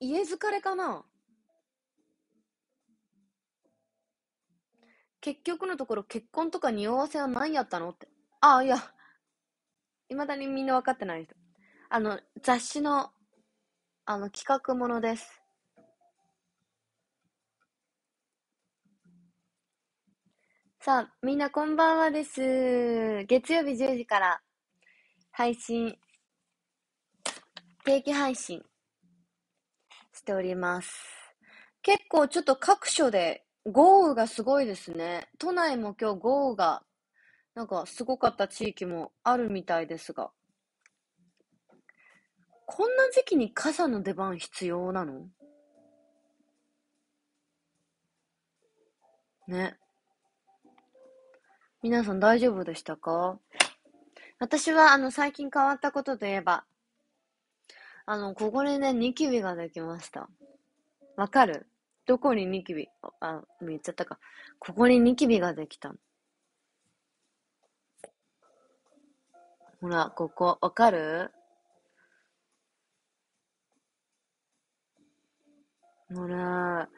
家疲れかな結局のところ結婚とか匂わせは何やったのって。ああ、いや、いまだにみんな分かってない人。あの、雑誌の、あの、企画ものです。さあ、みんなこんばんはです。月曜日10時から配信、定期配信ております。結構ちょっと各所で豪雨がすごいですね。都内も今日豪雨がなんかすごかった地域もあるみたいですが。こんな時期に傘の出番必要なのね。皆さん大丈夫でしたか私はあの最近変わったことといえば、あの、ここにね、ニキビができました。わかるどこにニキビあ、言っちゃったか。ここにニキビができた。ほら、ここ、わかるほら、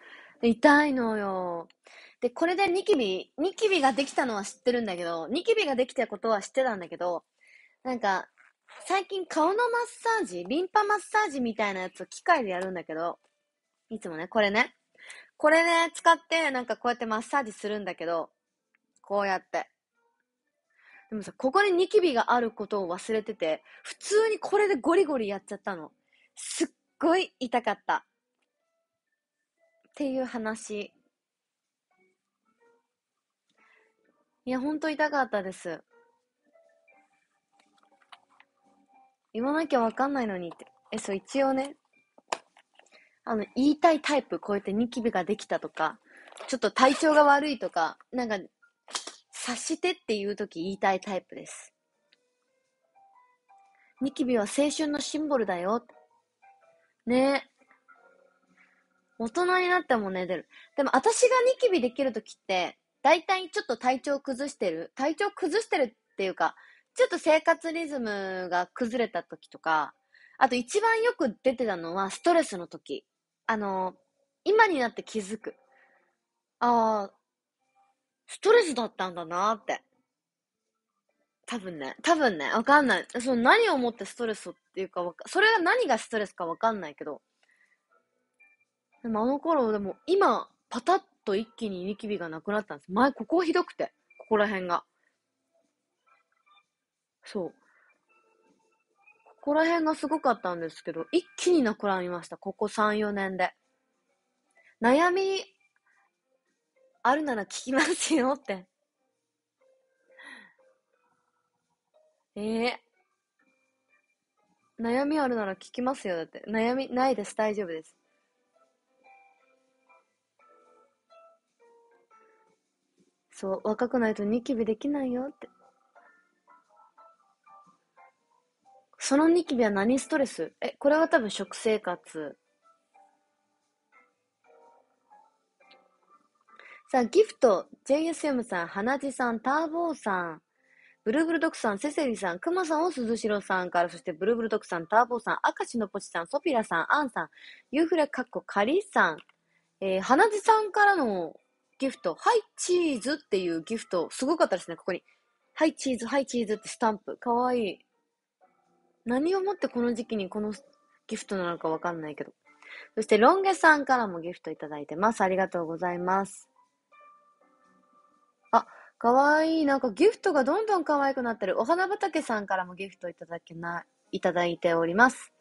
痛いのよ。で、これでニキビ、ニキビができたのは知ってるんだけど、ニキビができたことは知ってたんだけど、なんか、最近顔のマッサージ、リンパマッサージみたいなやつを機械でやるんだけど、いつもね、これね。これね、使ってなんかこうやってマッサージするんだけど、こうやって。でもさ、ここにニキビがあることを忘れてて、普通にこれでゴリゴリやっちゃったの。すっごい痛かった。っていう話。いや、ほんと痛かったです。言わなきゃわかんないのにって。え、そう、一応ね、あの、言いたいタイプこうやってニキビができたとか、ちょっと体調が悪いとか、なんか、察してっていう時言いたいタイプです。ニキビは青春のシンボルだよ。ねえ。大人になってもね、出る。でも私がニキビできる時って、大体ちょっと体調崩してる。体調崩してるっていうか、ちょっと生活リズムが崩れた時とか、あと一番よく出てたのはストレスの時。あの、今になって気づく。ああ、ストレスだったんだなって。多分ね、多分ね、わかんない。その何をもってストレスっていうかか、それが何がストレスかわかんないけど。でもあの頃、でも今、パタッと一気にニキビがなくなったんです。前、ここひどくて。ここら辺が。そう。ここら辺がすごかったんですけど、一気になくらみました。ここ3、4年で。悩み、あるなら聞きますよって。ええー、悩みあるなら聞きますよだって。悩みないです。大丈夫です。そう、若くないとニキビできないよって。そのニキビは何ストレスえ、これは多分食生活。さあ、ギフト、JSM さん、花地さん、ターボーさん、ブルーブルドクさん、セセリさん、クマさんを鈴代さんから、そしてブルーブルドクさん、ターボーさん、明石のポチさん、ソピラさん、アンさん、ユーフレカッコカリさん、えー、花地さんからのギフト、はい、チーズっていうギフト、すごかったですね、ここに。はい、チーズ、はい、チーズってスタンプ。かわいい。何をもってこの時期にこのギフトなのかわかんないけど。そして、ロンゲさんからもギフトいただいてます。ありがとうございます。あ、かわいい。なんかギフトがどんどん可愛くなってる。お花畑さんからもギフトいただけない、いただいております。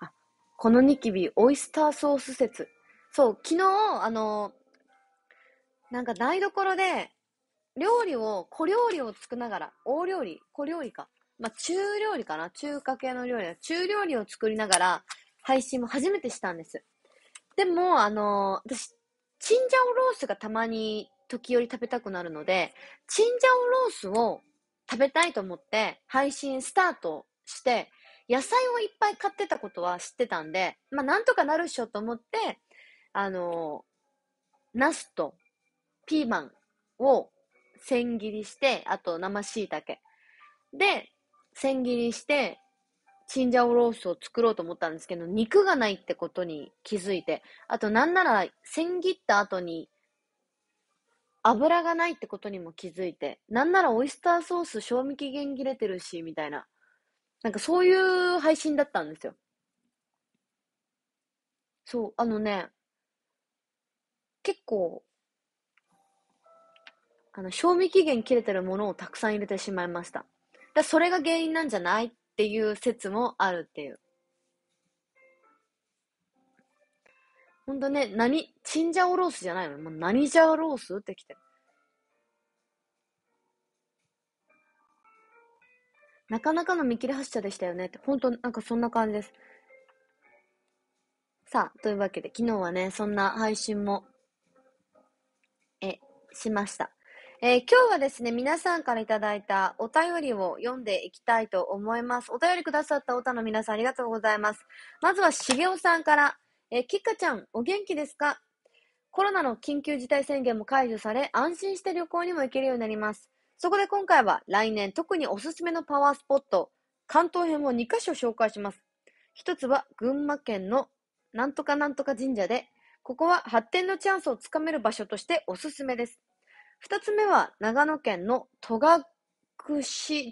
あ、このニキビ、オイスターソース説。そう、昨日、あの、なんか台所で、料理を、小料理を作ながら、大料理、小料理か。まあ、中料理かな中華系の料理。中料理を作りながら配信も初めてしたんです。でも、あのー、私、チンジャオロースがたまに時折食べたくなるので、チンジャオロースを食べたいと思って配信スタートして、野菜をいっぱい買ってたことは知ってたんで、まあ、なんとかなるっしょと思って、あのー、ナスとピーマンを千切りして、あと生椎茸。で、千切りして、チンジャオロースを作ろうと思ったんですけど、肉がないってことに気づいて、あとなんなら千切った後に油がないってことにも気づいて、なんならオイスターソース賞味期限切れてるし、みたいな。なんかそういう配信だったんですよ。そう、あのね、結構、あの、賞味期限切れてるものをたくさん入れてしまいました。だそれが原因なんじゃないっていう説もあるっていう。ほんとね、何、チンジャオロースじゃないのもう何ジャオロースってきてる。なかなかの見切り発車でしたよねって、ほんとなんかそんな感じです。さあ、というわけで、昨日はね、そんな配信も、え、しました。えー、今日はですね、皆さんからいただいたお便りを読んでいきたいと思います。お便りくださったおたの皆さんありがとうございます。まずはしげおさんから、えー、きっかちゃん、お元気ですかコロナの緊急事態宣言も解除され、安心して旅行にも行けるようになります。そこで今回は来年特におすすめのパワースポット、関東編を2箇所紹介します。一つは群馬県のなんとかなんとか神社で、ここは発展のチャンスをつかめる場所としておすすめです。二つ目は長野県の戸隠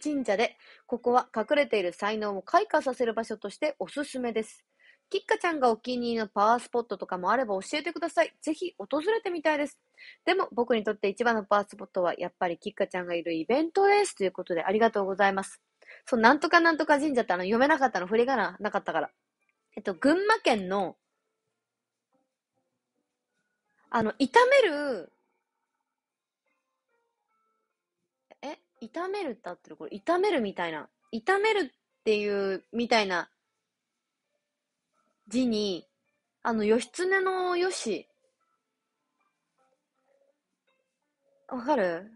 神社で、ここは隠れている才能を開花させる場所としておすすめです。きっかちゃんがお気に入りのパワースポットとかもあれば教えてください。ぜひ訪れてみたいです。でも僕にとって一番のパワースポットはやっぱりきっかちゃんがいるイベントレースということでありがとうございます。そう、なんとかなんとか神社ってあの読めなかったの、振りがななかったから。えっと、群馬県の、あの、炒める炒めるってあってるこれ、炒めるみたいな。炒めるっていう、みたいな字に、あの、義経のよし。わかる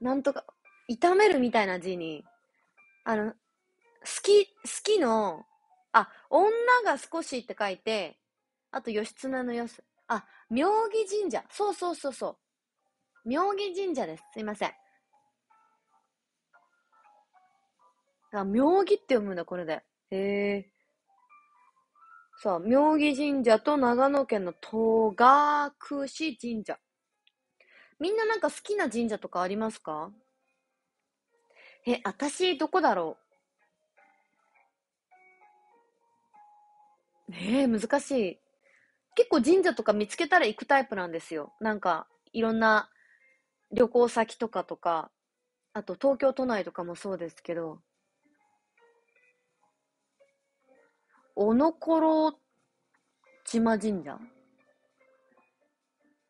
なんとか、炒めるみたいな字に、あの、好き、好きの、あ、女が少しって書いて、あと、義経のよし。あ、妙義神社。そうそうそうそう。妙義神社です。すいません。あ、妙義って読むんだ、これで。へえ。さあ、妙義神社と長野県の戸隠神社。みんななんか好きな神社とかありますかえ、私、どこだろうえ難しい。結構神社とか見つけたら行くタイプなんですよ。なんか、いろんな旅行先とかとか、あと東京都内とかもそうですけど、おのころ島神社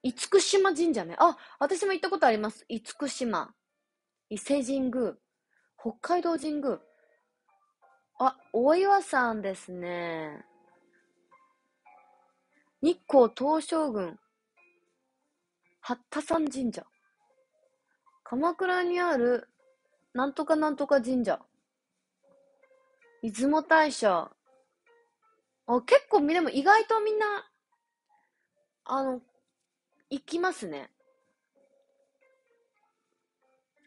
厳島神社ね。あ、私も行ったことあります。厳島。伊勢神宮。北海道神宮。あ、大岩山ですね。日光東照宮。八田山神社。鎌倉にある、なんとかなんとか神社。出雲大社。あ、結構、でも意外とみんな、あの、行きますね。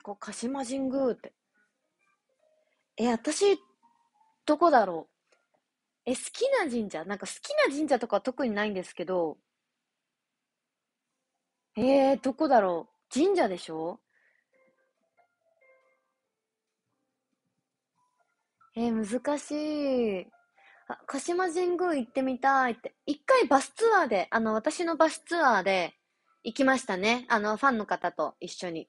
こう、鹿島神宮って。え、私、どこだろう。え、好きな神社なんか好きな神社とか特にないんですけど、えー、どこだろう。神社でしょえー、難しい。あ、鹿島神宮行ってみたいって。一回バスツアーで、あの、私のバスツアーで行きましたね。あの、ファンの方と一緒に。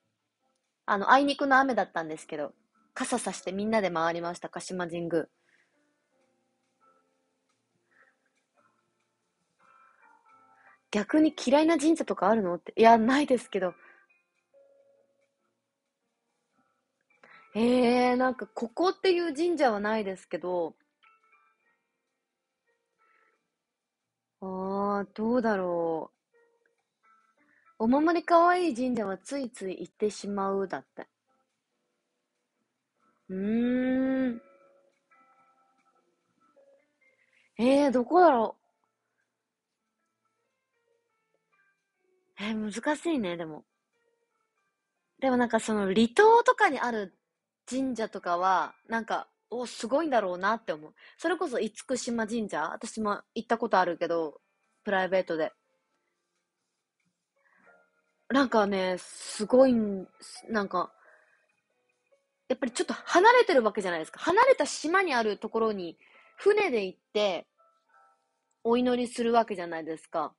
あの、あいにくの雨だったんですけど、傘さしてみんなで回りました、鹿島神宮。逆に嫌いな神社とかあるのって。いや、ないですけど。えー、なんかここっていう神社はないですけど、ああ、どうだろう。お守りかわいい神社はついつい行ってしまうだって。うーん。えー、どこだろう。えー、難しいね、でも。でもなんかその離島とかにある神社とかは、なんか、お、すごいんだろうなって思う。それこそ、厳島神社私も行ったことあるけど、プライベートで。なんかね、すごい、なんか、やっぱりちょっと離れてるわけじゃないですか。離れた島にあるところに、船で行って、お祈りするわけじゃないですか。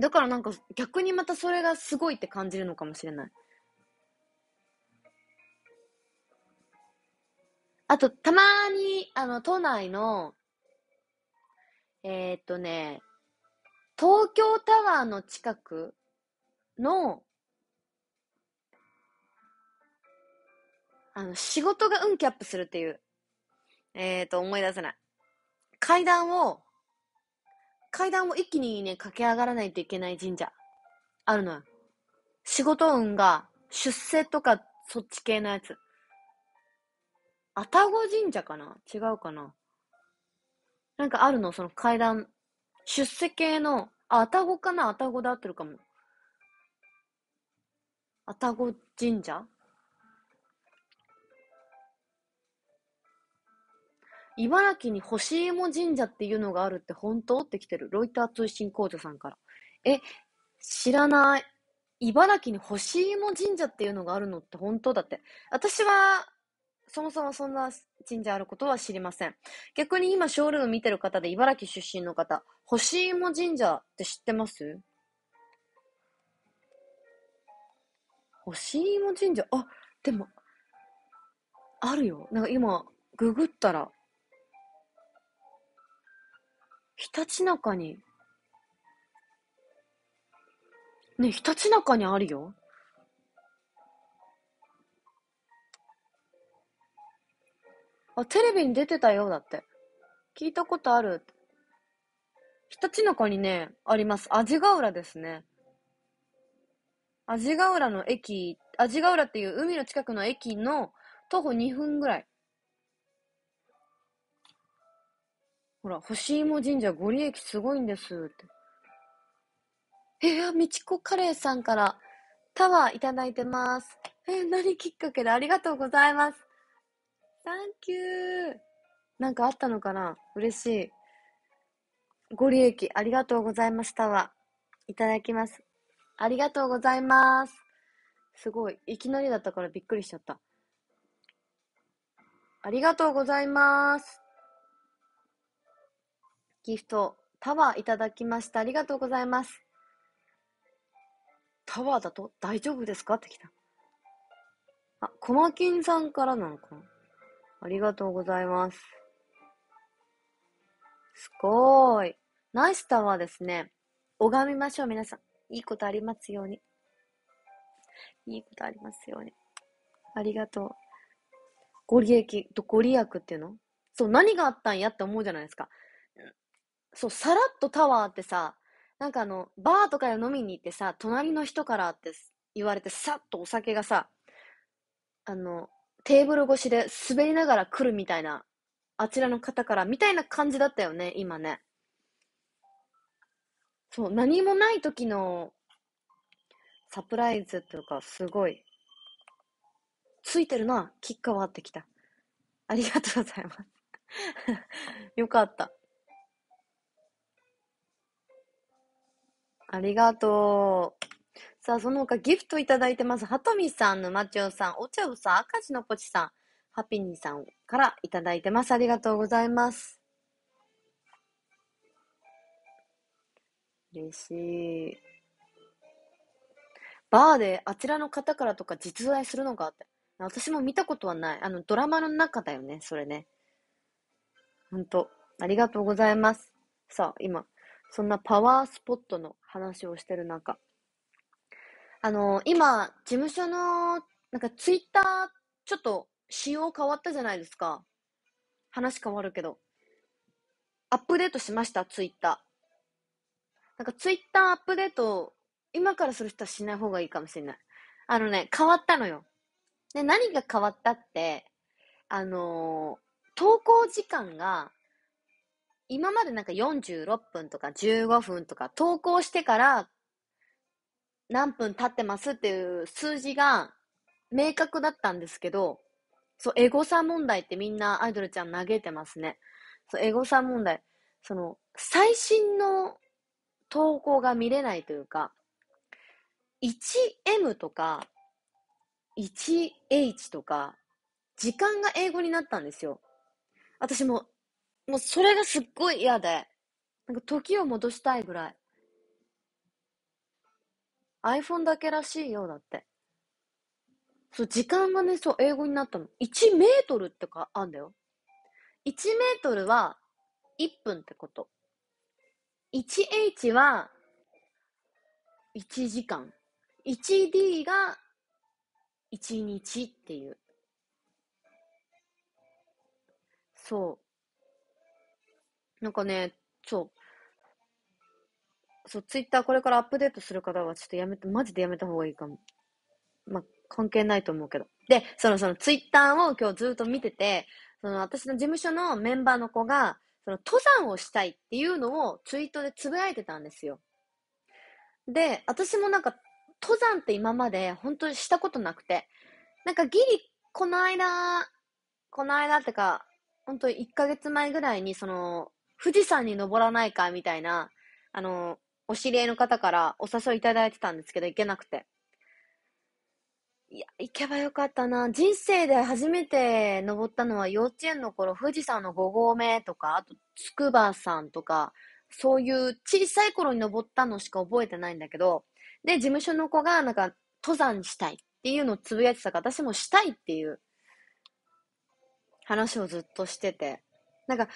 だからなんか逆にまたそれがすごいって感じるのかもしれない。あと、たまに、あの、都内の、えー、っとね、東京タワーの近くの、あの、仕事が運キャップするっていう、えー、っと、思い出せない。階段を、階段を一気にね、駆け上がらないといけない神社、あるのよ。仕事運が、出世とか、そっち系のやつ。愛宕神社かな違うかななんかあるのその階段、出世系の、あ、愛宕かな愛宕で合ってるかも。愛宕神社茨城に干し芋神社っていうのがあるって本当って来てる。ロイター通信工場さんから。え、知らない。茨城に干し芋神社っていうのがあるのって本当だって。私はそもそもそんな神社あることは知りません。逆に今、ショールーム見てる方で、茨城出身の方、星芋神社って知ってます星芋神社あ、でも、あるよ。なんか今、ググったら、ひたちなかに、ね、ひたちなかにあるよ。あ、テレビに出てたよ、だって。聞いたことある。ひたちなかにね、あります。味ヶ浦ですね。味ヶ浦の駅、味ヶ浦っていう海の近くの駅の徒歩2分ぐらい。ほら、星芋神社ご利益すごいんですって。えー、みちこカレーさんからタワーいただいてます。えー、何きっかけでありがとうございます。サンキューなんかあったのかな嬉しい。ご利益ありがとうございましたわ。いただきます。ありがとうございます。すごい。いきなりだったからびっくりしちゃった。ありがとうございます。ギフト、タワーいただきました。ありがとうございます。タワーだと大丈夫ですかってきた。あ、コマキンさんからなのかなありがとうございます。すごーい。ナイスタワーですね。拝みましょう、皆さん。いいことありますように。いいことありますように。ありがとう。ご利益、ご利益っていうのそう、何があったんやって思うじゃないですか。そう、さらっとタワーってさ、なんかあの、バーとかで飲みに行ってさ、隣の人からって言われて、さっとお酒がさ、あの、テーブル越しで滑りながら来るみたいな、あちらの方から、みたいな感じだったよね、今ね。そう、何もない時のサプライズというか、すごい、ついてるな、はあってきた。ありがとうございます。よかった。ありがとう。さあ、その他ギフトいただいてます。はとみさん、沼おさん、お茶うさん、赤字のぽちさん、ハピニーさんからいただいてます。ありがとうございます。嬉しい。バーであちらの方からとか実在するのかって。私も見たことはない。あの、ドラマの中だよね、それね。ほんと、ありがとうございます。さあ、今、そんなパワースポットの話をしてる中、あの、今、事務所の、なんかツイッター、ちょっと仕様変わったじゃないですか。話変わるけど。アップデートしました、ツイッター。なんかツイッターアップデート、今からする人はしない方がいいかもしれない。あのね、変わったのよ。で、何が変わったって、あのー、投稿時間が、今までなんか46分とか15分とか投稿してから何分経ってますっていう数字が明確だったんですけど、そう、エゴサ問題ってみんなアイドルちゃん投げてますね。そう、エゴサ問題。その、最新の投稿が見れないというか、1M とか、1H とか、時間が英語になったんですよ。私も、もうそれがすっごい嫌で、なんか時を戻したいぐらい。iPhone だけらしいよ、だって。そう、時間がね、そう、英語になったの。1メートルってか、あんだよ。1メートルは1分ってこと。1H は1時間。1D が1日っていう。そう。なんかね、そう、そう、ツイッターこれからアップデートする方はちょっとやめて、マジでやめた方がいいかも。まあ、関係ないと思うけど。で、その、そのツイッターを今日ずっと見てて、その私の事務所のメンバーの子が、その登山をしたいっていうのをツイートでつぶやいてたんですよ。で、私もなんか、登山って今まで本当にしたことなくて、なんかギリ、この間、この間ってか、本当1ヶ月前ぐらいに、その、富士山に登らないかみたいな、あの、お知り合いの方からお誘いいただいてたんですけど、行けなくて。いや、行けばよかったな。人生で初めて登ったのは幼稚園の頃、富士山の5合目とか、あと筑波山とか、そういう小さい頃に登ったのしか覚えてないんだけど、で、事務所の子がなんか登山したいっていうのをつぶやいてたから、私もしたいっていう話をずっとしてて。なんか、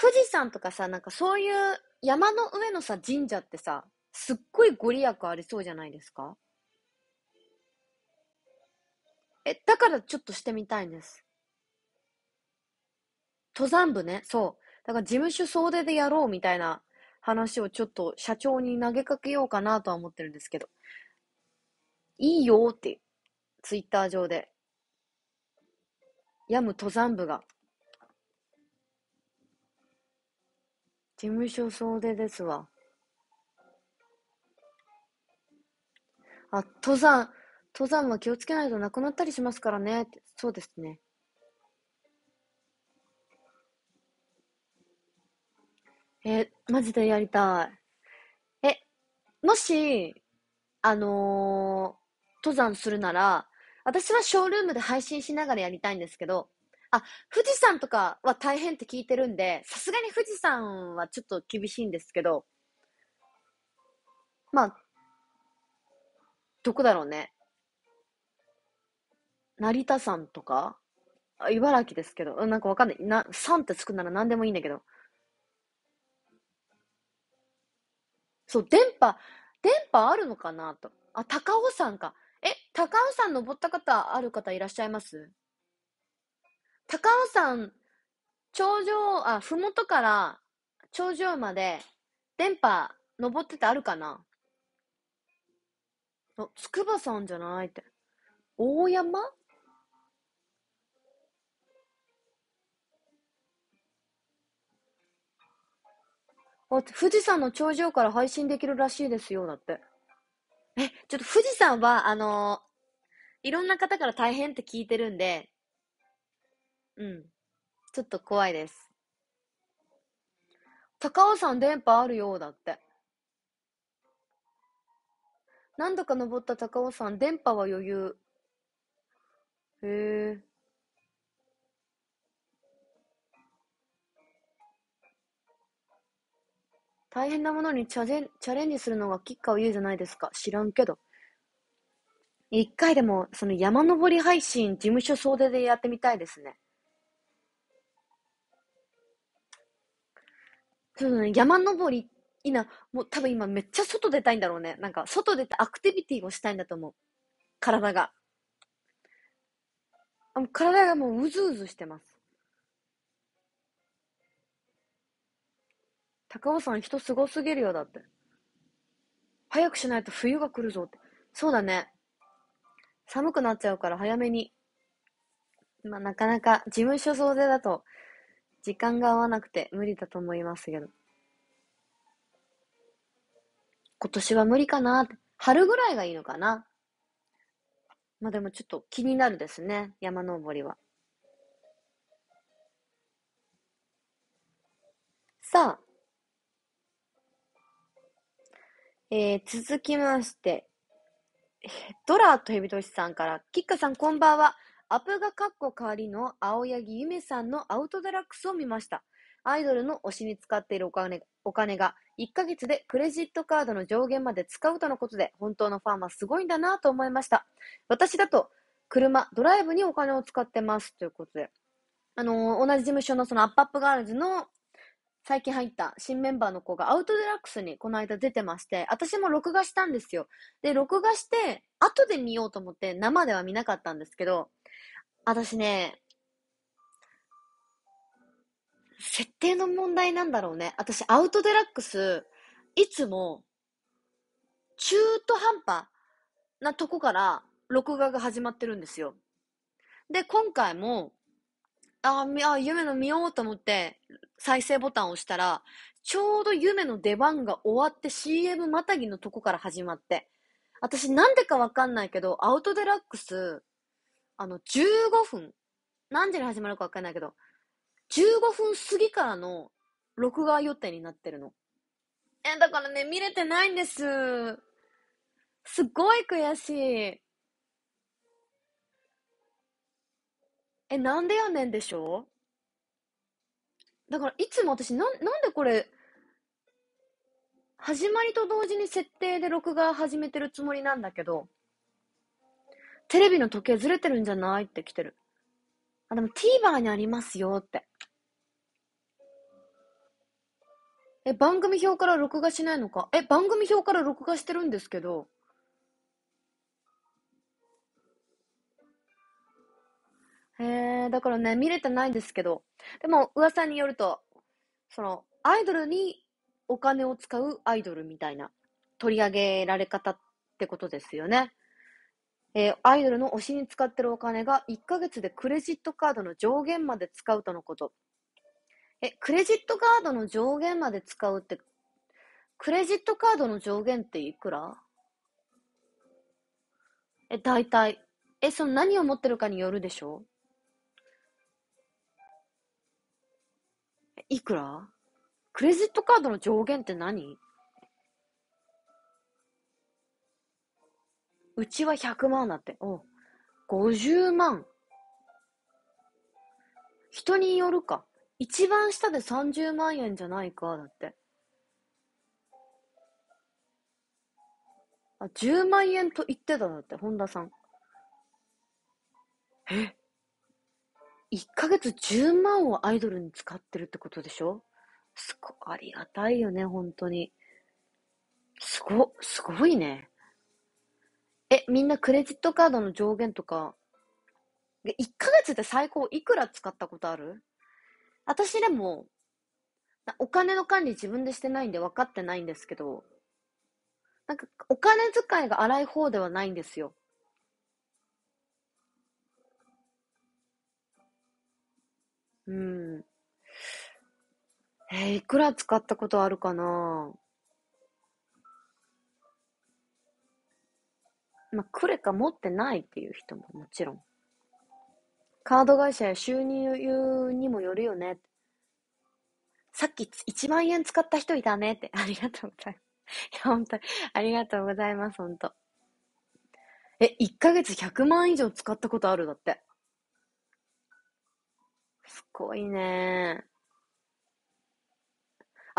富士山とかさ、なんかそういう山の上のさ、神社ってさ、すっごいご利益ありそうじゃないですかえ、だからちょっとしてみたいんです。登山部ね、そう。だから事務所総出でやろうみたいな話をちょっと社長に投げかけようかなとは思ってるんですけど。いいよって、ツイッター上で。やむ登山部が事務所総出ですわ。あ、登山、登山は気をつけないとなくなったりしますからね。そうですね。え、マジでやりたい。え、もし、あのー、登山するなら、私はショールームで配信しながらやりたいんですけど、あ、富士山とかは大変って聞いてるんで、さすがに富士山はちょっと厳しいんですけど、まあ、どこだろうね。成田山とかあ茨城ですけど、なんかわかんない。な、山ってつくなら何でもいいんだけど。そう、電波、電波あるのかなと。あ、高尾山か。え、高尾山登った方、ある方いらっしゃいます高尾山、頂上、あ、ふもとから頂上まで電波登っててあるかなあ、筑波山じゃないって。大山あ、富士山の頂上から配信できるらしいですよ、だって。え、ちょっと富士山は、あのー、いろんな方から大変って聞いてるんで、うん。ちょっと怖いです。高尾山電波あるようだって。何度か登った高尾山、電波は余裕。へえ。大変なものにチャレンチャレンジするのが吉川優じゃないですか。知らんけど。一回でも、その山登り配信、事務所総出でやってみたいですね。多分、ね、山登り、いな、もう多分今めっちゃ外出たいんだろうね。なんか、外出てアクティビティをしたいんだと思う。体が。あも体がもううずうずしてます。高尾山人すごすぎるよ、だって。早くしないと冬が来るぞって。そうだね。寒くなっちゃうから早めに。まあ、なかなか事務所総勢だと時間が合わなくて無理だと思いますけど。今年は無理かな春ぐらいがいいのかな。まあでもちょっと気になるですね。山登りは。さあ。えー、続きまして、ドラとヘビトシさんから、キッカさんこんばんは。アプがかっこ代わりの青柳ゆめさんのアウトデラックスを見ました。アイドルの推しに使っているお金お金が1ヶ月でクレジットカードの上限まで使うとのことで本当のファンはすごいんだなと思いました。私だと車、ドライブにお金を使ってますということで。あのー、同じ事務所のそのアップアップガールズの最近入った新メンバーの子がアウトデラックスにこの間出てまして、私も録画したんですよ。で、録画して、後で見ようと思って生では見なかったんですけど、私ね、設定の問題なんだろうね。私、アウトデラックス、いつも、中途半端なとこから録画が始まってるんですよ。で、今回も、ああ、夢の見ようと思って、再生ボタンを押したら、ちょうど夢の出番が終わって CM またぎのとこから始まって。私なんでかわかんないけど、アウトデラックス、あの、15分、何時に始まるかわかんないけど、15分過ぎからの録画予定になってるの。え、だからね、見れてないんです。すごい悔しい。え、なんでやねんでしょだからいつも私な、なんでこれ、始まりと同時に設定で録画始めてるつもりなんだけど、テレビの時計ずれてるんじゃないって来てる。あ、でも TVer にありますよって。え、番組表から録画しないのかえ、番組表から録画してるんですけど。へえ、だからね、見れてないんですけど。でも、噂によると、その、アイドルにお金を使うアイドルみたいな取り上げられ方ってことですよね。えー、アイドルの推しに使ってるお金が1ヶ月でクレジットカードの上限まで使うとのこと。え、クレジットカードの上限まで使うって、クレジットカードの上限っていくらえ、大体。え、その何を持ってるかによるでしょえ、いくらクレジットカードの上限って何うちは100万だって。お50万。人によるか。一番下で30万円じゃないか、だって。あ、10万円と言ってただって、本田さん。え ?1 ヶ月10万をアイドルに使ってるってことでしょすご、ありがたいよね、本当に。すご、すごいね。え、みんなクレジットカードの上限とか、1ヶ月で最高いくら使ったことある私でも、お金の管理自分でしてないんで分かってないんですけど、なんかお金遣いが荒い方ではないんですよ。うん。えー、いくら使ったことあるかなまあ、クレカ持ってないっていう人ももちろん。カード会社や収入にもよるよね。さっき1万円使った人いたねって。ありがとうございます。いや、本当に。ありがとうございます、本当。え、1ヶ月100万以上使ったことあるだって。すごいね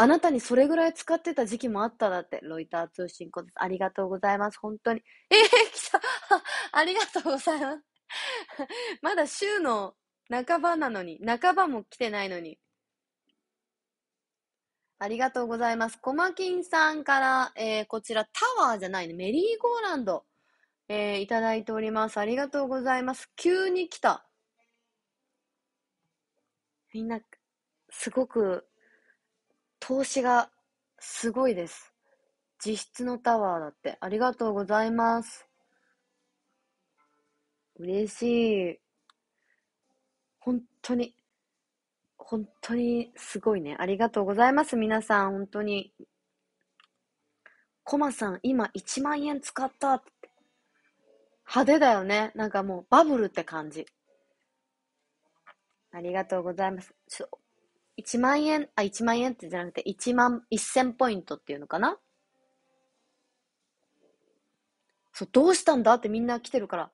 あなたにそれぐらい使ってた時期もあっただって。ロイター通信庫ありがとうございます。本当に。えー、来た。ありがとうございます。まだ週の半ばなのに、半ばも来てないのに。ありがとうございます。コマキンさんから、えー、こちらタワーじゃないね、メリーゴーランド、えー、いただいております。ありがとうございます。急に来た。みんな、すごく投資がすごいです。実質のタワーだって。ありがとうございます。嬉しい。本当に、本当にすごいね。ありがとうございます、皆さん。本当に。コマさん、今1万円使ったって。派手だよね。なんかもうバブルって感じ。ありがとうございます。ちょ1万円、あ、1万円ってじゃなくて、1万、1000ポイントっていうのかなそう、どうしたんだってみんな来てるから。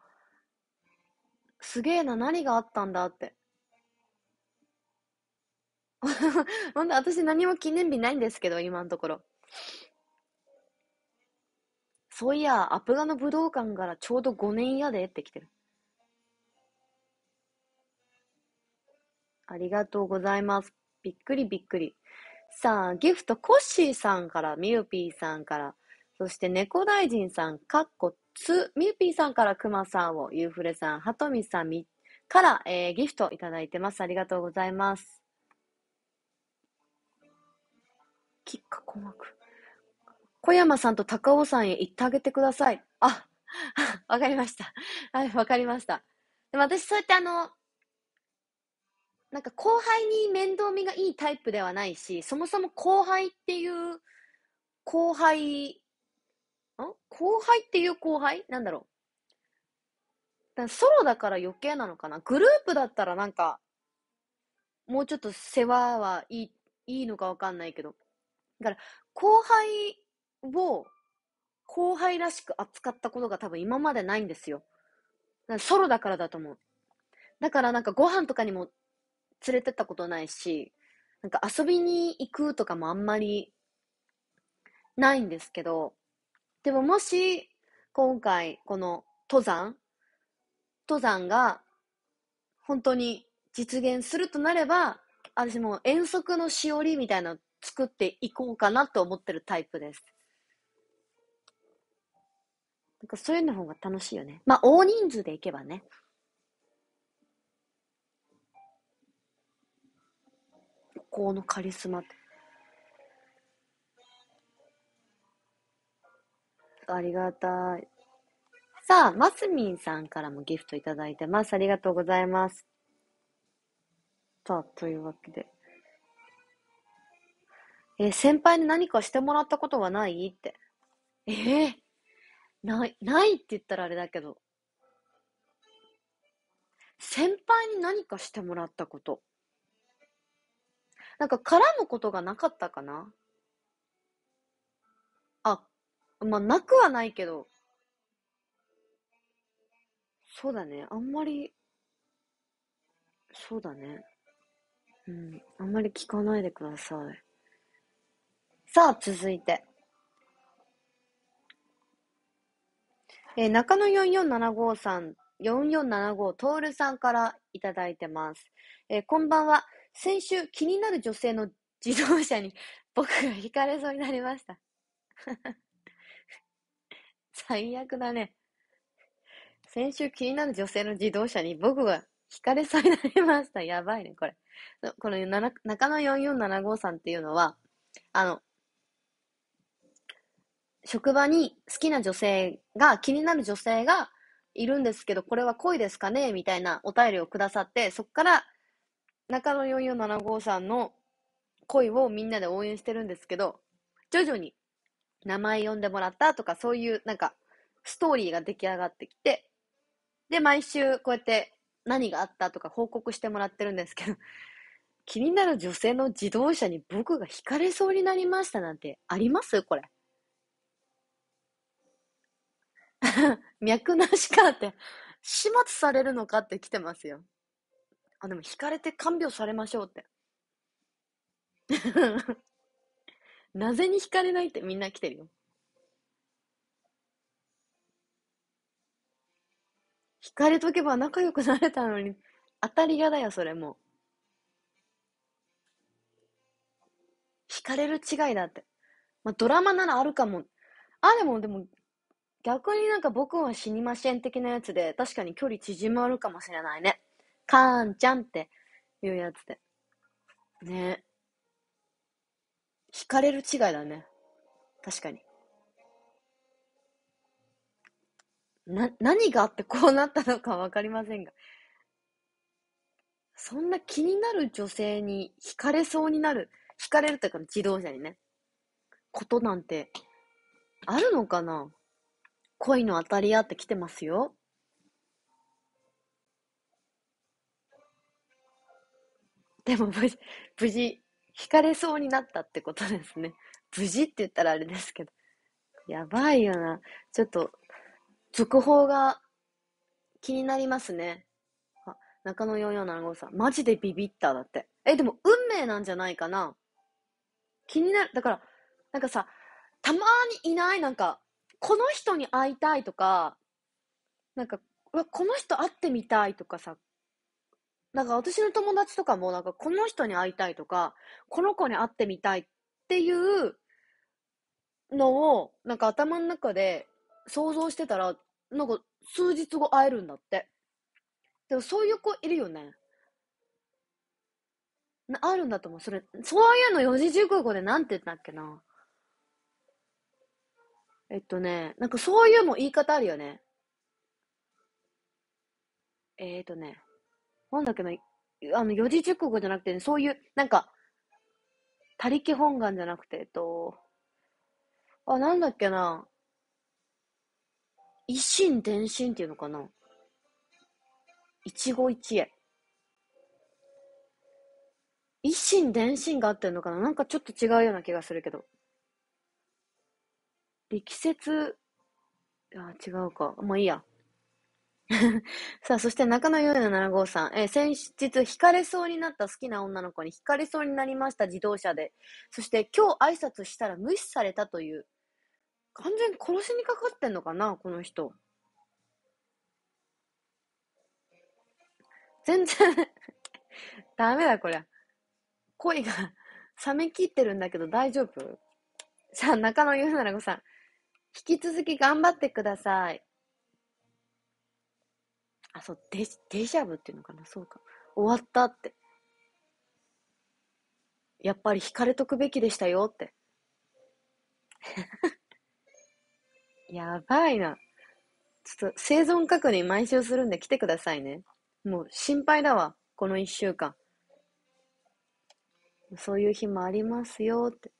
すげえな、何があったんだって。ほんと、私何も記念日ないんですけど、今のところ。そういや、アプガの武道館からちょうど5年やでって来てる。ありがとうございます。びっくりびっくり。さあ、ギフト、コッシーさんから、ミューピーさんから、そして猫大臣さん、かっこつ、ミューピーさんからクマさんを、ユーフレさん、ハトミさんみから、えー、ギフトいただいてます。ありがとうございます。きっか困惑。小山さんと高尾山へ行ってあげてください。あ、わかりました。はい、わかりました。でも私、そうやってあの、なんか後輩に面倒見がいいタイプではないし、そもそも後輩っていう、後輩、ん後輩っていう後輩なんだろう。だソロだから余計なのかな。グループだったらなんか、もうちょっと世話はいい、いいのかわかんないけど。だから、後輩を後輩らしく扱ったことが多分今までないんですよ。ソロだからだと思う。だからなんかご飯とかにも連れてったことないし、なんか遊びに行くとかもあんまりないんですけど、でももし今回この登山、登山が本当に実現するとなれば、私も遠足のしおりみたいなの作っていこうかなと思ってるタイプです。なんかそういうの方が楽しいよね。まあ大人数で行けばね。行のカリスマありがたい。さあ、マスミンさんからもギフトいただいてます。ありがとうございます。さあ、というわけで。え先輩に何かしてもらったことはないって。ええー、ない、ないって言ったらあれだけど。先輩に何かしてもらったこと。なんか絡むことがなかったかなあ、まあ、なくはないけど。そうだね。あんまり、そうだね。うん。あんまり聞かないでください。さあ、続いて。えー、中野4475さん、4475トールさんからいただいてます。えー、こんばんは。先週気になる女性の自動車に 僕が惹かれそうになりました。最悪だね。先週気になる女性の自動車に僕が惹かれそうになりました。やばいね、これ。この中野4475んっていうのは、あの、職場に好きな女性が、気になる女性がいるんですけど、これは恋ですかねみたいなお便りをくださって、そこから中野4475さんの恋をみんなで応援してるんですけど、徐々に名前呼んでもらったとか、そういうなんか、ストーリーが出来上がってきて、で、毎週こうやって何があったとか報告してもらってるんですけど、気になる女性の自動車に僕が惹かれそうになりましたなんてありますこれ。脈なしかって、始末されるのかって来てますよ。あ、でも引かれて看病されましょうって。なぜに引かれないってみんな来てるよ。引かれとけば仲良くなれたのに、当たり屋だよ、それも引かれる違いだって。まあ、ドラマならあるかも。あ、でも、でも、逆になんか僕は死にましん的なやつで、確かに距離縮まるかもしれないね。かーんちゃんっていうやつで。ね惹かれる違いだね。確かに。な、何があってこうなったのかわかりませんが。そんな気になる女性に惹かれそうになる。惹かれるというか自動車にね。ことなんて、あるのかな恋の当たり屋って来てますよ。でも無事、無事、惹かれそうになったってことですね。無事って言ったらあれですけど。やばいよな。ちょっと、続報が気になりますね。あ、中野4475さん。マジでビビっただって。え、でも運命なんじゃないかな。気になる。だから、なんかさ、たまにいないなんか、この人に会いたいとか、なんか、わ、この人会ってみたいとかさ、なんか私の友達とかも、なんかこの人に会いたいとか、この子に会ってみたいっていうのを、なんか頭の中で想像してたら、なんか数日後会えるんだって。でもそういう子いるよね。あるんだと思う。それ、そういうの四字熟語でなんて言ったっけな。えっとね、なんかそういうも言い方あるよね。えー、っとね。なんだっけな、あの、四字熟語じゃなくて、ね、そういう、なんか、他力本願じゃなくて、えっと、あ、なんだっけな、一心伝心っていうのかな一期一会。一心伝心があってんのかななんかちょっと違うような気がするけど。力説、あ、違うか。まあいいや。さあ、そして中野優也7号さん。えー、先日、惹かれそうになった好きな女の子に惹かれそうになりました、自動車で。そして、今日挨拶したら無視されたという。完全に殺しにかかってんのかな、この人。全然 ダメだ、こりゃ。恋が 冷めきってるんだけど大丈夫さあ、中野優也7号さん。引き続き頑張ってください。あ、そう、デデジャブっていうのかなそうか。終わったって。やっぱり惹かれとくべきでしたよって。やばいな。ちょっと生存確認毎週するんで来てくださいね。もう心配だわ。この一週間。そういう日もありますよって。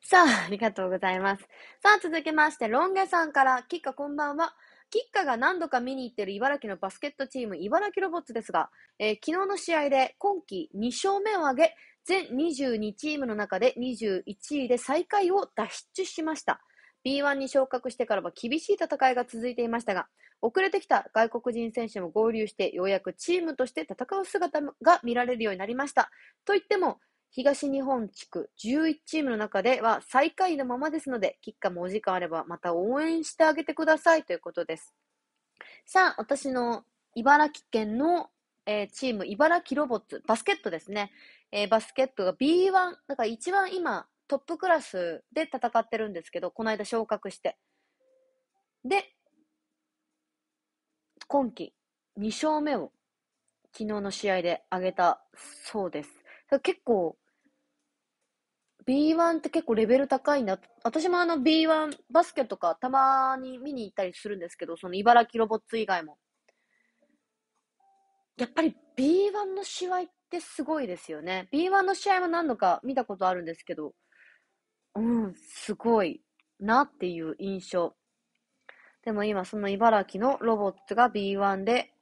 さあ、ありがとうございます。さあ、続きまして、ロンゲさんから、キッカこんばんは。吉川が何度か見に行っている茨城のバスケットチーム、茨城ロボッツですが、えー、昨日の試合で今季2勝目を挙げ、全22チームの中で21位で最下位を脱出しました。B1 に昇格してからは厳しい戦いが続いていましたが、遅れてきた外国人選手も合流して、ようやくチームとして戦う姿が見られるようになりました。といっても、東日本地区11チームの中では最下位のままですので、キッカもお時間あればまた応援してあげてくださいということです。さあ、私の茨城県の、えー、チーム、茨城ロボッツ、バスケットですね。えー、バスケットが B1、だから一番今トップクラスで戦ってるんですけど、この間昇格して。で、今季2勝目を昨日の試合で挙げたそうです。結構、B1 って結構レベル高いな。私もあの B1、バスケとかたまに見に行ったりするんですけど、その茨城ロボッツ以外も。やっぱり B1 の試合ってすごいですよね。B1 の試合も何度か見たことあるんですけど、うん、すごいなっていう印象。でも今、その茨城のロボットが B1 で、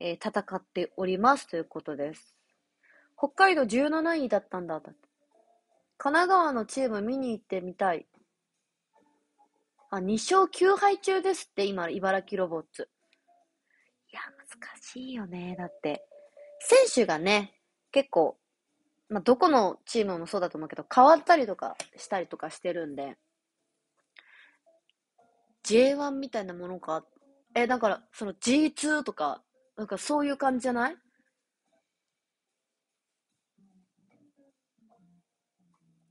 えー、戦っておりますということです。北海道17位だったんだ。神奈川のチーム見に行ってみたい。あ、2勝9敗中ですって、今、茨城ロボッツ。いや、難しいよね。だって、選手がね、結構、まあ、どこのチームもそうだと思うけど、変わったりとかしたりとかしてるんで、J1 みたいなものか、え、だから、その G2 とか、なんかそういう感じじゃない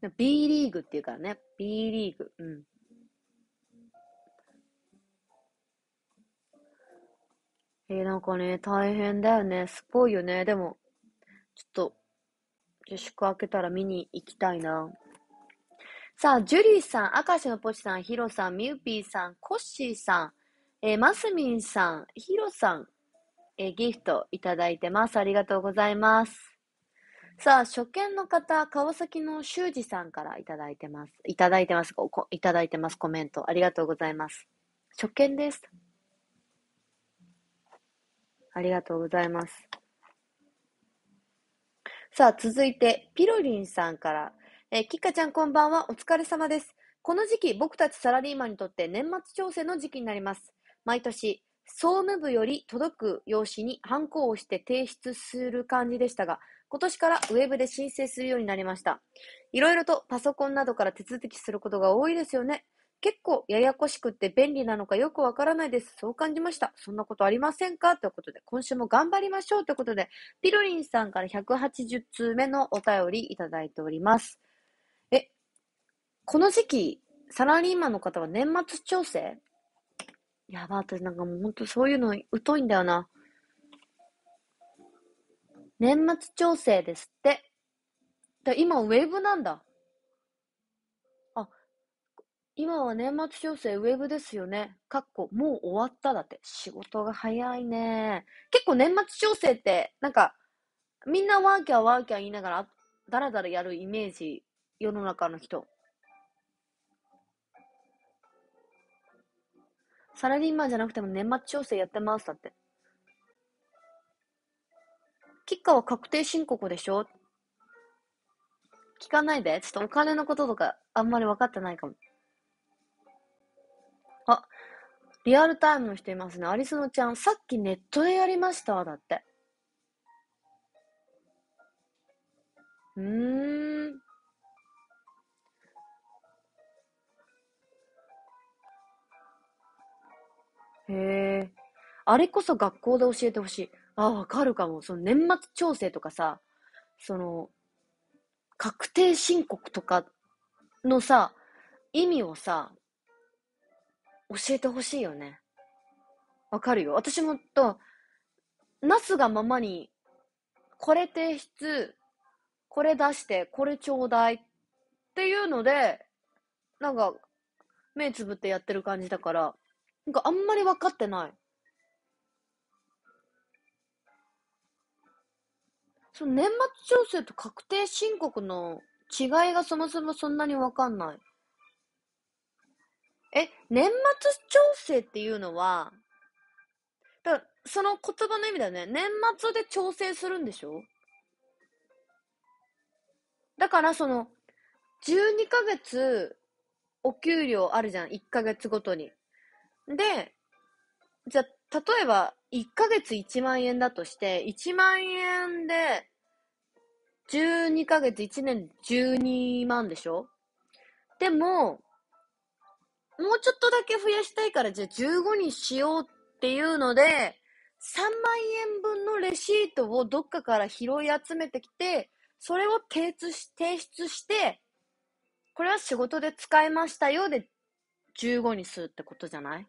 B リーグっていうからね。B リーグ。うん。えー、なんかね、大変だよね。すごいよね。でも、ちょっと、自粛明けたら見に行きたいな。さあ、ジュリーさん、明石のポチさん、ヒロさん、ミューピーさん、コッシーさん、えー、マスミンさん、ヒロさん、えー、ギフトいただいてます。ありがとうございます。さあ、初見の方、川崎の修二さんからいただいてます。いただいてます。いただいてます。コメント。ありがとうございます。初見です。ありがとうございます。さあ、続いて、ピロリンさんから。えー、キッカちゃんこんばんは。お疲れ様です。この時期、僕たちサラリーマンにとって年末調整の時期になります。毎年、総務部より届く用紙にハンコを押して提出する感じでしたが、今年からウェブで申請するようになりました。いろいろとパソコンなどから手続きすることが多いですよね。結構ややこしくって便利なのかよくわからないです。そう感じました。そんなことありませんかということで、今週も頑張りましょうということで、ピロリンさんから180通目のお便りいただいております。え、この時期、サラリーマンの方は年末調整やば、私なんかもうほんとそういうの疎いんだよな。年末調整ですって。だ今、ウェブなんだ。あ、今は年末調整ウェブですよね。かっこ、もう終わっただって。仕事が早いね。結構年末調整って、なんか、みんなワーキャーワーキャー言いながら、だらだらやるイメージ、世の中の人。サラリーマンじゃなくても年末調整やってますだって。キッカーは確定申告でしょ聞かないで。ちょっとお金のこととかあんまり分かってないかも。あ、リアルタイムの人いますね。アリスのちゃん、さっきネットでやりました。だって。うーん。へえ。あれこそ学校で教えてほしい。あ、わかるかも。その年末調整とかさ、その、確定申告とかのさ、意味をさ、教えてほしいよね。わかるよ。私もと、なすがままに、これ提出、これ出して、これちょうだいっていうので、なんか、目つぶってやってる感じだから、なんかあんまり分かってない。その年末調整と確定申告の違いがそもそもそんなにわかんない。え、年末調整っていうのは、だその言葉の意味だよね。年末で調整するんでしょだからその、12ヶ月、お給料あるじゃん。1ヶ月ごとに。で、じゃあ例えば、1ヶ月1万円だとして、1万円で、12ヶ月1年12万でしょでも、もうちょっとだけ増やしたいから、じゃあ15にしようっていうので、3万円分のレシートをどっかから拾い集めてきて、それを提出し提出して、これは仕事で使いましたよで15にするってことじゃない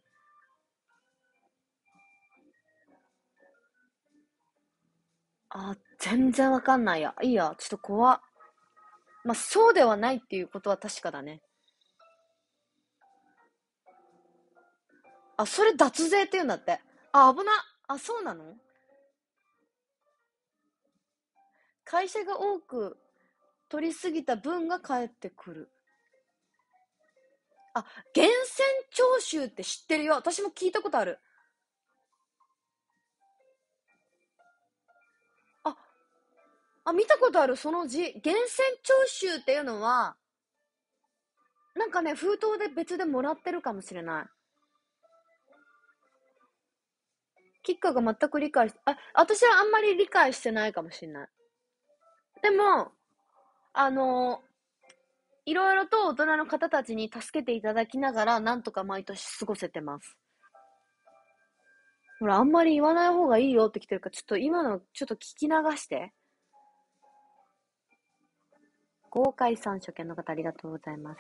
あ、全然わかんないや。いいや、ちょっと怖まあ、そうではないっていうことは確かだね。あ、それ脱税って言うんだって。あ、危な。あ、そうなの会社が多く取りすぎた分が返ってくる。あ、源泉徴収って知ってるよ。私も聞いたことある。あ、見たことある、その字。源泉徴収っていうのは、なんかね、封筒で別でもらってるかもしれない。キッカが全く理解し、あ、私はあんまり理解してないかもしれない。でも、あのいろいろと大人の方たちに助けていただきながら、なんとか毎年過ごせてます。ほら、あんまり言わない方がいいよって来てるから、ちょっと今の、ちょっと聞き流して。豪快三見の方ありがとうございます。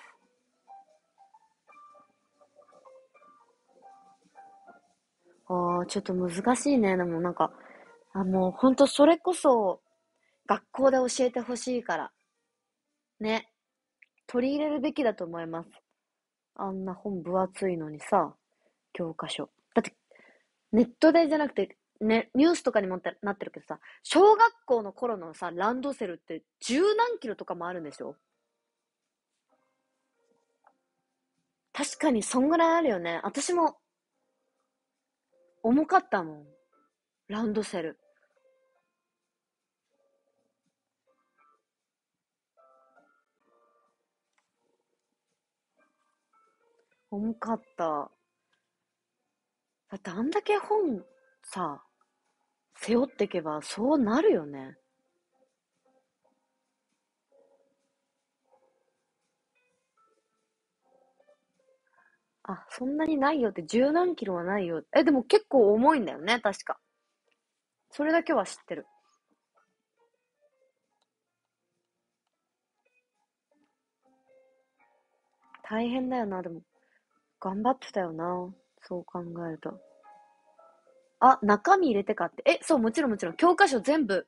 ああ、ちょっと難しいね。でもなんか、あ、もうほんとそれこそ、学校で教えてほしいから。ね。取り入れるべきだと思います。あんな本分厚いのにさ、教科書。だって、ネットでじゃなくて、ね、ニュースとかにもなってるけどさ、小学校の頃のさ、ランドセルって十何キロとかもあるんでしょ確かにそんぐらいあるよね。私も、重かったもん。ランドセル。重かった。だってあんだけ本さ、背負っていけばそうなるよね。あ、そんなにないよって、十何キロはないよ。え、でも結構重いんだよね、確か。それだけは知ってる。大変だよな、でも。頑張ってたよな、そう考えると。あ、中身入れてかって。え、そう、もちろんもちろん。教科書全部、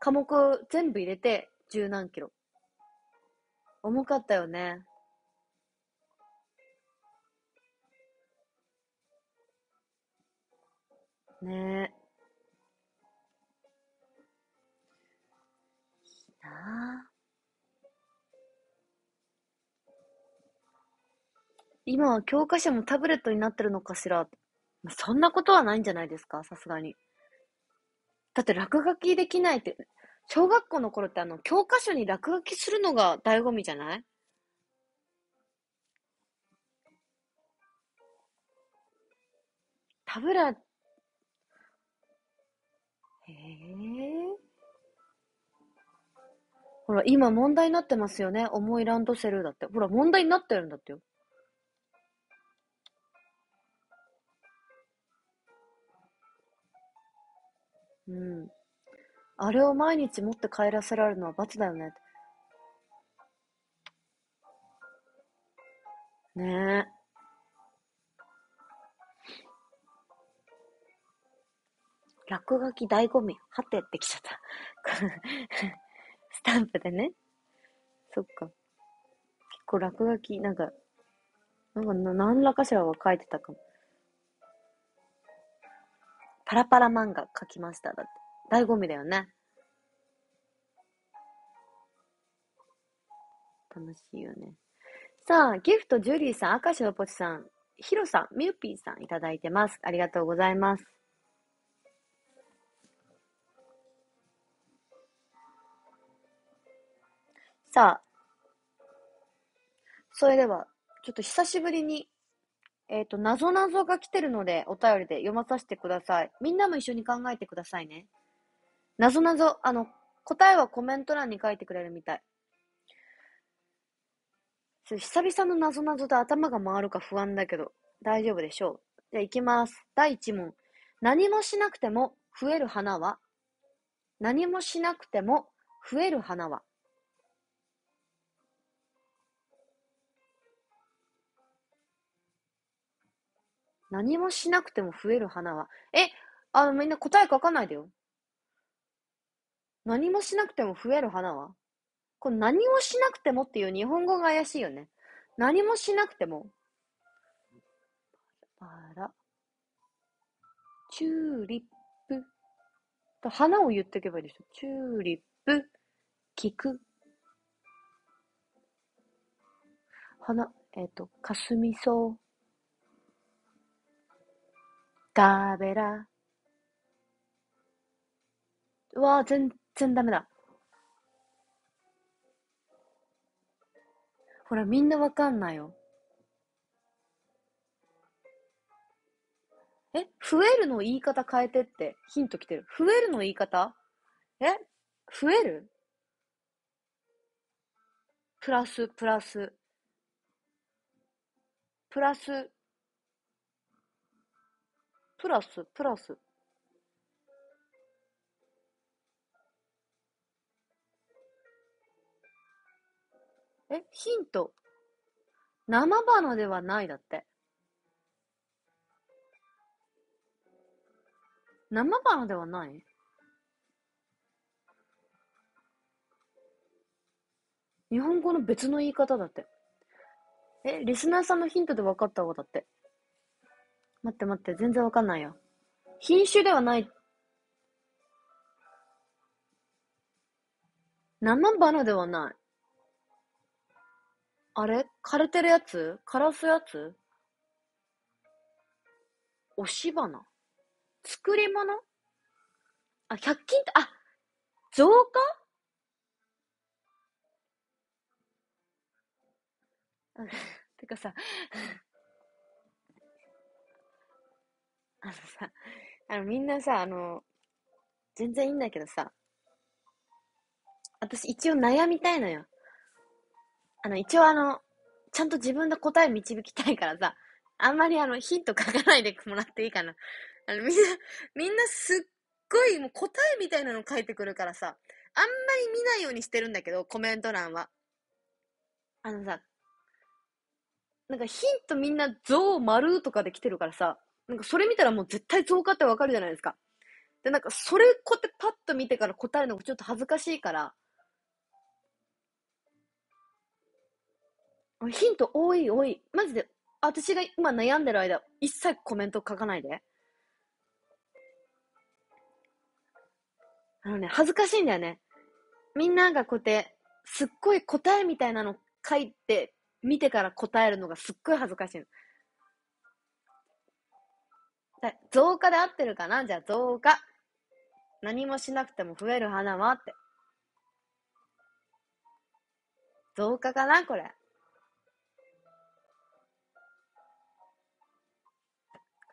科目全部入れて、十何キロ。重かったよね。ねえ。いいな今は教科書もタブレットになってるのかしらそんなことはないんじゃないですかさすがに。だって落書きできないって、小学校の頃ってあの、教科書に落書きするのが醍醐味じゃないタブラ、へえ。ほら、今問題になってますよね。重いランドセルだって。ほら、問題になってるんだってよ。うん。あれを毎日持って帰らせられるのは罰だよね。ねえ。落書き醍醐味。はてってきちゃった。スタンプでね。そっか。結構落書き、なんか、なんか何らかしらは書いてたかも。パラパラ漫画描きました。だって。醍醐味だよね。楽しいよね。さあ、ギフト、ジュリーさん、明石のポチさん、ヒロさん、ミーピーさんいただいてます。ありがとうございます。さあ、それでは、ちょっと久しぶりにえっ、ー、と、なぞなぞが来てるので、お便りで読まさせてください。みんなも一緒に考えてくださいね。なぞなぞ、あの、答えはコメント欄に書いてくれるみたい。久々のなぞなぞで頭が回るか不安だけど、大丈夫でしょう。じゃあ行きます。第1問。何もしなくても増える花は何もしなくても増える花は何もしなくても増える花は。え、あのみんな答え書かないでよ。何もしなくても増える花はこれ何もしなくてもっていう日本語が怪しいよね。何もしなくても。バラ、チューリップ。と花を言っていけばいいでしょ。チューリップ、菊。花、えっ、ー、と、かすみそう。ガーベラ。うわぁ、全然ダメだ。ほら、みんなわかんないよ。え増えるの言い方変えてって。ヒント来てる。増えるの言い方え増えるプラス、プラス。プラス、プラス、プラス。え、ヒント。生花ではないだって。生花ではない日本語の別の言い方だって。え、リスナーさんのヒントで分かった方だって。待って待って、全然わかんないよ。品種ではない。生花ではない。あれ枯れてるやつ枯らすやつ押し花作り物あ、百均って、あ、造花 てかさあのさ、あのみんなさ、あの、全然いいんだけどさ、私一応悩みたいのよ。あの、一応あの、ちゃんと自分の答え導きたいからさ、あんまりあの、ヒント書かないでもらっていいかな。あの、みんな、みんなすっごいもう答えみたいなの書いてくるからさ、あんまり見ないようにしてるんだけど、コメント欄は。あのさ、なんかヒントみんな、像丸とかで来てるからさ、なんかそれ見たらもう絶対増加ってわかるじゃないですか。で、なんかそれこうやってパッと見てから答えるのがちょっと恥ずかしいから、ヒント多い多い。マジで、私が今悩んでる間、一切コメント書かないで。あのね、恥ずかしいんだよね。みんながこうやって、すっごい答えみたいなの書いて、見てから答えるのがすっごい恥ずかしいの。増加で合ってるかなじゃあ増加。何もしなくても増える花はって。増加かなこれ。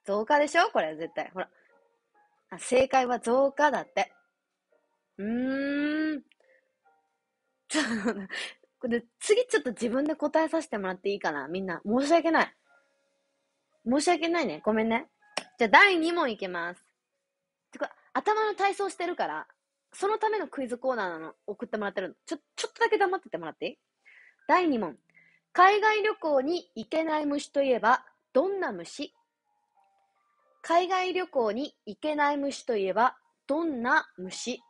増加でしょこれ絶対。ほら。あ、正解は増加だって。うーん。ちょっと、これ次ちょっと自分で答えさせてもらっていいかなみんな。申し訳ない。申し訳ないね。ごめんね。じゃあ第2問いきます。てか、頭の体操してるから、そのためのクイズコーナーなの送ってもらってるの。ちょ、ちょっとだけ黙っててもらっていい第2問。海外旅行に行けない虫といえば、どんな虫海外旅行に行けない虫といえば、どんな虫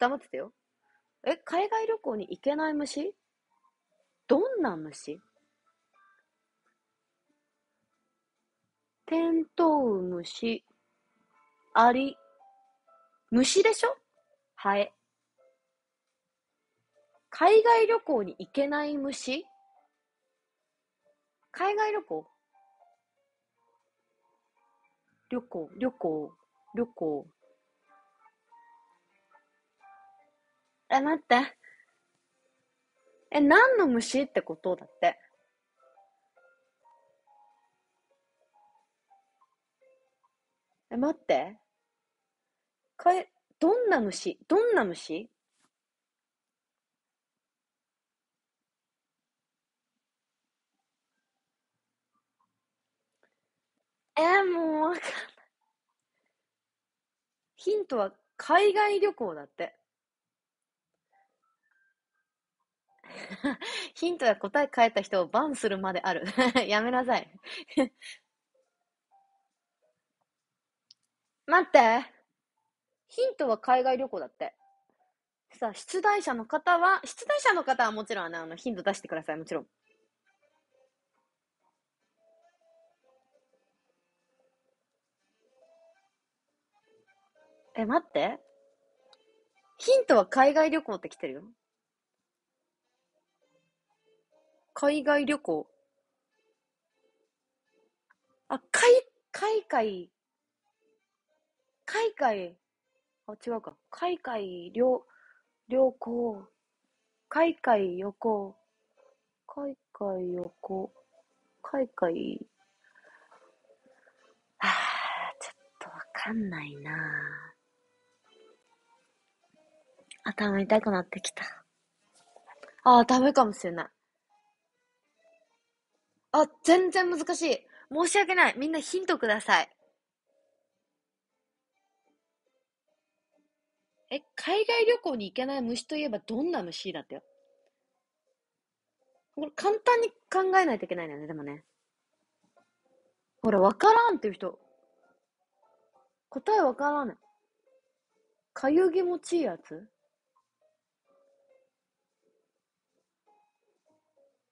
黙っててよ。え、海外旅行に行けない虫どんな虫テントウムシ、アリ、虫でしょハエ。海外旅行に行けない虫海外旅行旅行、旅行、旅行。え、待って。え、何の虫ってことだって。え、待って。かえ、どんな虫どんな虫え、もうわかんない。ヒントは海外旅行だって。ヒントは答え変えた人をバンするまである。やめなさい待ってヒントは海外旅行だって。さあ、出題者の方は、出題者の方はもちろん、ね、あの、ヒント出してください、もちろん。え、待って。ヒントは海外旅行って来てるよ。海外旅行。あ、海、海外海外、あ、違うか。海外旅、旅行。海外旅行。海外旅行。海外。ああ、ちょっとわかんないな頭痛くなってきた。ああ、ダメかもしれない。あ、全然難しい。申し訳ない。みんなヒントください。え、海外旅行に行けない虫といえばどんな虫だったよ。これ簡単に考えないといけないんだよね、でもね。ほら、わからんっていう人。答えわからない。かゆげもちいやつ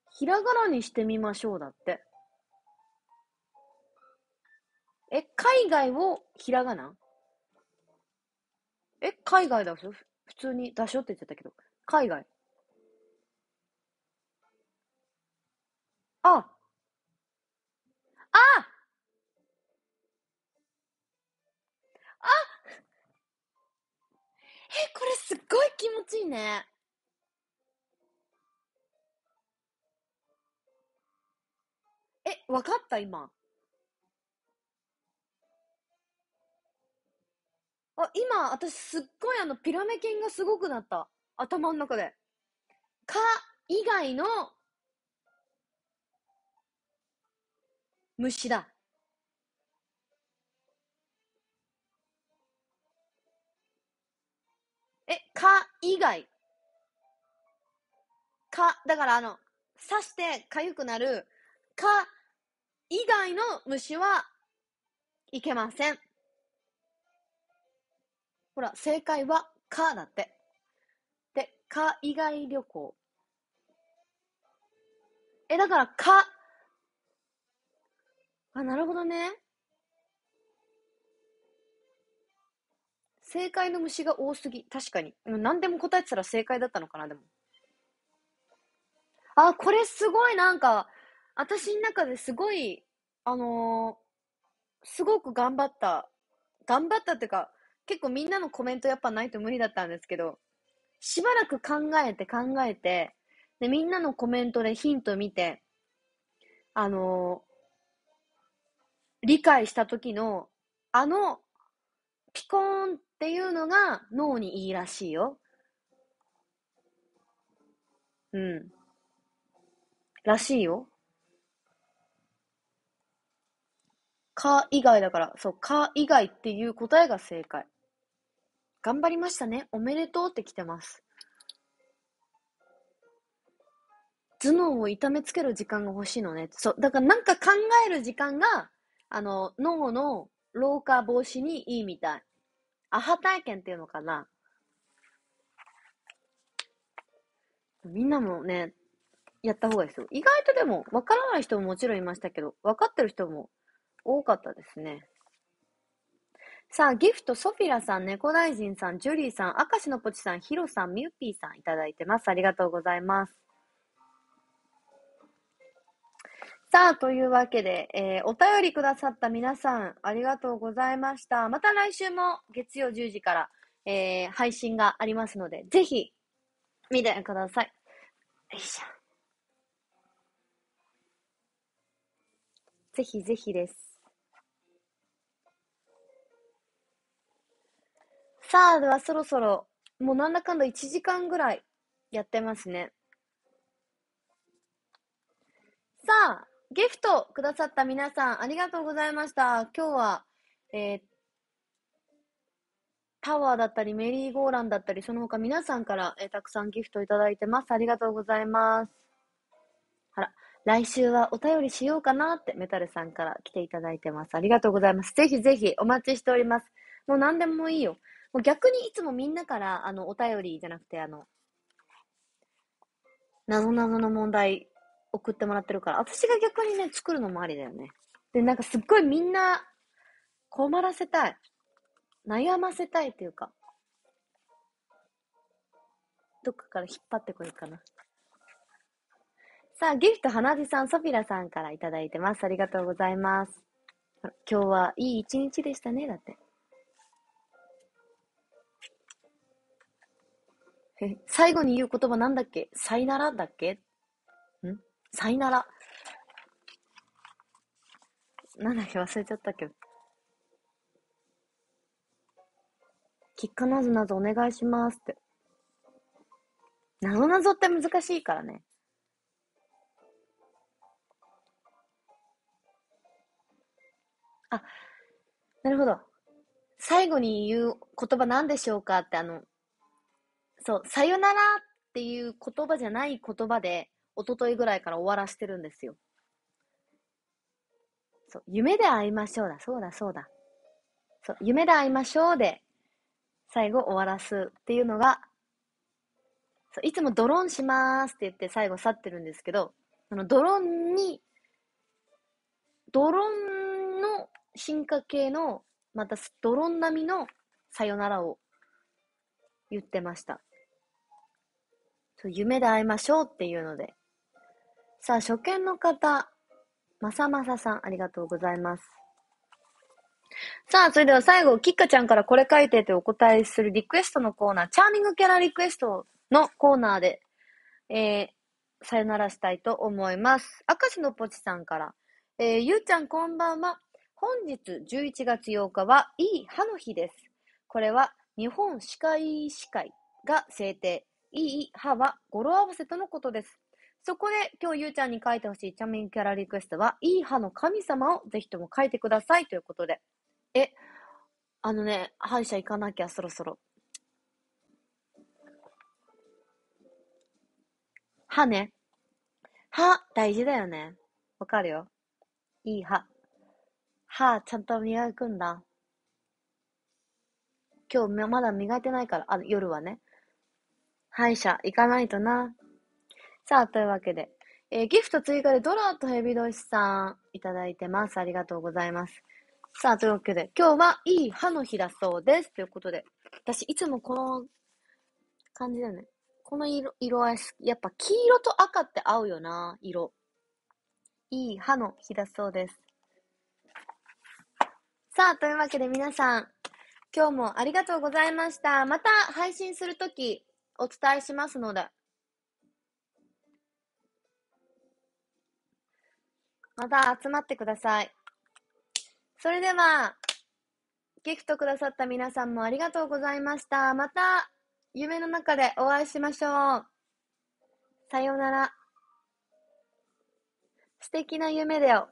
ひらがなにしてみましょうだって。え、海外をひらがなえ、海外だしょ普通に出しょって言っちゃったけど。海外。あああ え、これすっごい気持ちいいね。え、わかった今。あ、今、私すっごいあの、ピラメ菌がすごくなった。頭の中で。か、以外の、虫だ。え、か以外。か、だからあの、刺して痒くなる、か以外の虫はいけません。ほら、正解は、かだって。で、か以外旅行。え、だから、か。あ、なるほどね。正解の虫が多すぎ。確かに。でも何でも答えてたら正解だったのかな、でも。あ、これすごいなんか、私の中ですごい、あのー、すごく頑張った。頑張ったっていうか、結構みんなのコメントやっぱないと無理だったんですけど、しばらく考えて考えて、で、みんなのコメントでヒント見て、あのー、理解した時の、あの、ピコーンっていうのが脳にいいらしいよ。うん。らしいよ。か以外だから、そう、か以外っていう答えが正解。頑張りましたね。おめでとうって来てます。頭脳を痛めつける時間が欲しいのね。そう。だからなんか考える時間が、あの、脳の老化防止にいいみたい。アハ体験っていうのかな。みんなもね、やった方がいいですよ。意外とでも、わからない人ももちろんいましたけど、分かってる人も多かったですね。さあ、ギフト、ソフィラさん、猫大臣さん、ジュリーさん、明石のポチさん、ヒロさん、ミューピーさんいただいてます。ありがとうございます。さあ、というわけで、えー、お便りくださった皆さん、ありがとうございました。また来週も月曜10時から、えー、配信がありますので、ぜひ、見てください。よいしょ。ぜひぜひです。さあ、ではそろそろ、もうなんだかんだ1時間ぐらいやってますね。さあ、ギフトくださった皆さん、ありがとうございました。今日は、えー、タワーだったり、メリーゴーランだったり、その他皆さんから、えー、たくさんギフトいただいてます。ありがとうございます。あら、来週はお便りしようかなって、メタルさんから来ていただいてます。ありがとうございます。ぜひぜひお待ちしております。もう何でもいいよ。もう逆にいつもみんなから、あの、お便りじゃなくて、あの、なぞなぞの問題送ってもらってるから、私が逆にね、作るのもありだよね。で、なんかすっごいみんな困らせたい。悩ませたいというか。どっかから引っ張ってこいかな。さあ、ギフト花火さん、ソフィラさんからいただいてます。ありがとうございます。今日はいい一日でしたね、だって。え、最後に言う言葉なんだっけさいならだっけんさいなら。なんだっけ忘れちゃったけど。きっかなぞなぞお願いしますって。なぞなぞって難しいからね。あ、なるほど。最後に言う言葉なんでしょうかってあの、そう、さよならっていう言葉じゃない言葉で、一昨日ぐらいから終わらしてるんですよ。そう、夢で会いましょうだ、そうだ、そうだ。そう、夢で会いましょうで、最後終わらすっていうのが、そういつもドローンしますって言って最後去ってるんですけど、そのドローンに、ドローンの進化系の、またドローン並みのさよならを言ってました。そう夢で会いましょうっていうので。さあ、初見の方、まさまささん、ありがとうございます。さあ、それでは最後、きっかちゃんからこれ書いてってお答えするリクエストのコーナー、チャーミングキャラリクエストのコーナーで、えー、さよならしたいと思います。明石のぽちさんから、えー、ゆうちゃんこんばんは。本日11月8日は、いい歯の日です。これは、日本歯科医師会が制定。いい、はは語呂合わせとのことです。そこで今日ゆうちゃんに書いてほしいチャミンキャラリクエストは、いい歯の神様をぜひとも書いてくださいということで。え、あのね、歯医者行かなきゃそろそろ。歯ね。歯、大事だよね。わかるよ。いい歯。歯、ちゃんと磨くんだ。今日まだ磨いてないから、あの、夜はね。歯医者行かないとな。さあ、というわけで、えー、ギフト追加でドラーとヘビドシさんいただいてます。ありがとうございます。さあ、というわけで、今日はいい歯の日だそうです。ということで、私いつもこの感じだよね。この色、色合い、やっぱ黄色と赤って合うよな、色。いい歯の日だそうです。さあ、というわけで皆さん、今日もありがとうございました。また配信するとき、お伝えしますので、また集まってください。それでは、ギフトくださった皆さんもありがとうございました。また、夢の中でお会いしましょう。さようなら。素敵な夢だよ。